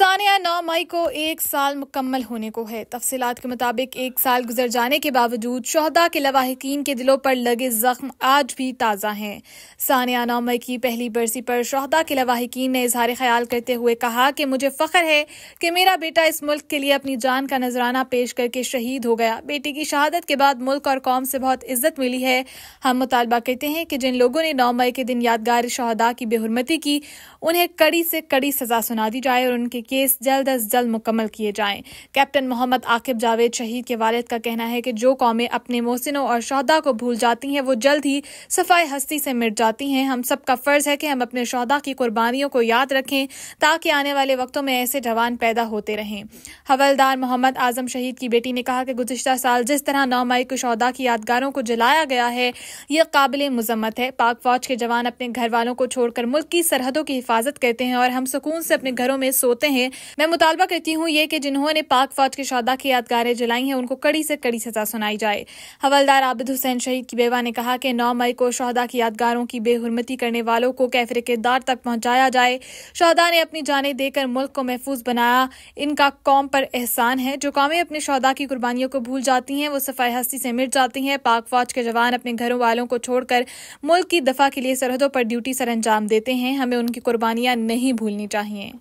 सानिया नौ मई को एक साल मुकम्मल होने को है तफसीत के मुताबिक एक साल गुजर जाने के बावजूद शहदा के लवाहकिन के दिलों पर लगे जख्म आज भी ताज़ा हैं सानिया नौ मई की पहली बरसी पर शहदा के लवाहकिन ने इजहार ख्याल करते हुए कहा कि मुझे फ़ख्र है कि मेरा बेटा इस मुल्क के लिए अपनी जान का नजराना पेश करके शहीद हो गया बेटी की शहादत के बाद मुल्क और कौम से बहुत इज्जत मिली है हम मुतालबा करते हैं कि जिन लोगों ने नौ मई के दिन यादगार शहदा की बेहरमती की उन्हें कड़ी से कड़ी सजा सुना दी जाए और उनके केस जल्द अज जल्द मुकम्मल किए जाएं कैप्टन मोहम्मद आकिब जावेद शहीद के वालिद का कहना है कि जो कौमें अपने मोहसिनों और शहदा को भूल जाती हैं वो जल्द ही सफाई हस्ती से मिट जाती हैं हम सब का फ़र्ज़ है कि हम अपने शहदा की कुर्बानियों को याद रखें ताकि आने वाले वक्तों में ऐसे जवान पैदा होते रहें हवलदार मोहम्मद आजम शहीद की बेटी ने कहा कि गुजशत साल जिस तरह नौ मई को शहदा की यादगारों को जलाया गया है यह काबिल मजम्मत है पाक फौज के जवान अपने घर वालों को छोड़कर मुल्क की सरहदों की हिफाजत करते हैं और हम सुकून से अपने घरों में सोते हैं हैं मैं मुतालबा करती हूँ ये कि जिन्होंने पाक फौज के शौदा की यादगारें जलाई हैं उनको कड़ी से कड़ी सजा सुनाई जाए हवलदार आबिद हुसैन शहीद की बेवा ने कहा कि नौ मई को शहदा की यादगारों की बेहरमती करने वालों को कैफरे किरदार तक पहुँचाया जाए शहदा ने अपनी जानें देकर मुल्क को महफूज बनाया इनका कौम पर एहसान है जो कौमें अपने शहदा की कुर्बानियों को भूल जाती हैं वो सफाई हस्ती से मिट जाती हैं पाक फौज के जवान अपने घरों वालों को छोड़कर मुल्क की दफा के लिए सरहदों पर ड्यूटी सर अंजाम देते हैं हमें उनकी कुर्बानियां नहीं भूलनी चाहिए